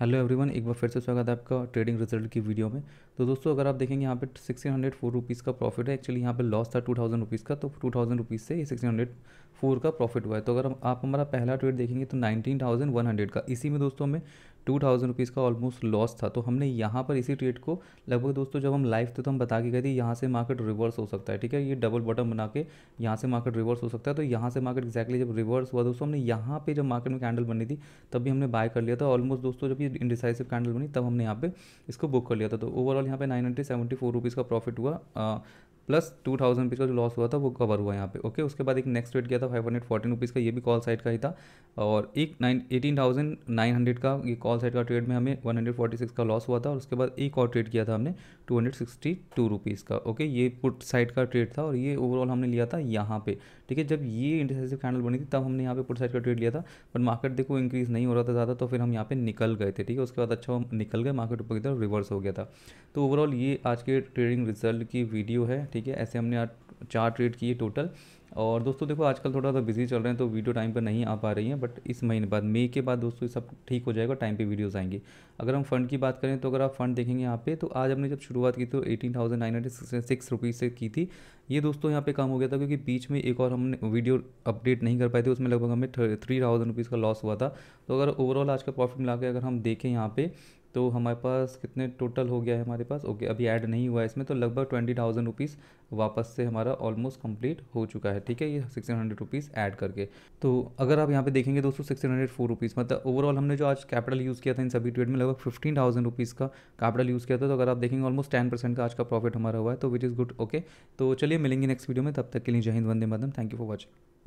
hello everyone एक बार फिर से स्वागत है आपका ट्रेडिंग रिजल्ट की वीडियो में तो दोस्तों अगर आप देखेंगे यहाँ पे सिक्सटीन हंड्रेड फोर रुपीज़ का प्रॉफिट है एक्चुअली यहाँ पे लॉस था टू थाउजेंड रुपीज़ का तो टू थाउजेंड रुपीज़ से ये सिक्सटीन हंड्रेड फोर का प्रॉफिट हुआ है तो अगर आप हमारा पहला ट्रेड देखेंगे तो नाइनटीन थाउजेंड वन हंड्रेड का इसी में दोस्तों हमें टू थाउजेंड रुपीज़ का ऑलमोस्ट लॉस था तो हमने यहाँ पर इसी ट्रेड को लगभग दोस्तों जब हम लाइव थे तो हम बता के गए थे यहाँ से मार्केट रिवर्स हो सकता है ठीक है ये डबल बॉटम बना के यहाँ से मार्केट रिवर्स हो सकता है तो यहाँ से मार्केट एक्जैक्टली जब रिवर्स हुआ दोस्तों हमने यहाँ पे जब मार्केट में कैंडल बनी थी तब भी हमने बाय कर लिया था ऑलमोस्ट दोस्तों जब ये इंडिसाइसिव कैंडल बनी तब हमने यहाँ पे इसको बुक कर लिया था तो ओवरऑल यहाँ पे nine hundred seventy four rupees का प्रॉफिट हुआ प्लस टू थाउजेंड का जो लॉस हुआ था वो कवर हुआ यहाँ पे ओके उसके बाद एक नेक्स्ट रेट गया था फाइव हंड्रेड फोर्टीन रुपीज़ का ये भी कॉल साइड का ही था और एक nine eighteen thousand nine hundred का ये कॉल साइड का ट्रेड में हमें वन हंड्रेड फोर्टी सिक्स का लॉस हुआ था और उसके बाद एक और ट्रेड किया था हमने two hundred sixty two rupees का ओके ये पुट साइड का ट्रेड था और ये ओवरऑल हमने लिया था यहाँ पे ठीक है जब ये इंटरसेसिव कैंडल बनी थी तब हमने यहाँ पे पुट साइड का ट्रेड लिया था बट मार्केट देखो इंक्रीज़ नहीं हो रहा था ज़्यादा तो फिर हम यहाँ पे निकल गए थे ठीक है उसके बाद अच्छा हम निकल गए मार्केट ऊपर की तरफ रिवर्स हो गया था तो ओवरऑल ये आज के ट्रेडिंग रिजल्ट की वीडियो है ठीक ठीक है ऐसे हमने आठ चार ट्रेड किए टोटल और दोस्तों देखो आजकल थोड़ा सा बिजी चल रहे हैं तो वीडियो टाइम पर नहीं आ पा रही हैं बट इस महीने बाद मई के बाद दोस्तों सब ठीक हो जाएगा टाइम पे वीडियोस आएंगे अगर हम फंड की बात करें तो अगर आप फंड देखेंगे यहाँ पे तो आज हमने जब शुरुआत की तो eighteen thousand nine hundred six rupees से की थी ये दोस्तों यहाँ पे कम हो गया था क्योंकि बीच में एक और हमने वीडियो अपडेट नहीं कर पाए थे उसमें लगभग हमें थ्री थाउजेंड रुपीज़ का लॉस हुआ था तो अगर ओवरऑल आज का प्रॉफिट मिला के अगर हम देखें यहाँ पे तो हमारे पास कितने टोटल हो गया है हमारे पास ओके अभी ऐड नहीं हुआ है इसमें तो लगभग ट्वेंटी थाउजेंड रुपीज़ वापस से हमारा हमारा ऑलमोस्ट कंप्लीट हो चुका है ठीक है ये सिक्सटीन हंड्रेड रुपीज़ ऐड करके तो अगर आप यहाँ पे देखेंगे दोस्तों सिक्सटीन हंड्रेड फोर रुपीज़ मतलब ओवरऑल हमने जो आज कैपिटल यूज़ किया था इन सभी ट्रेड में लगभग फिफ्टीन थाउजेंड रुपीज़ का कैपिटल यूज़ किया था तो अगर आप देखेंगे ऑलमोस्ट टेन परसेंट का आज का प्रॉफिट हमारा हुआ है तो विच इज़ गुड ओके तो चलिए मिलेंगे नेक्स्ट वीडियो में तब तक के लिए जय हिंद वंदे मातम थैंक यू फॉर वॉचिंग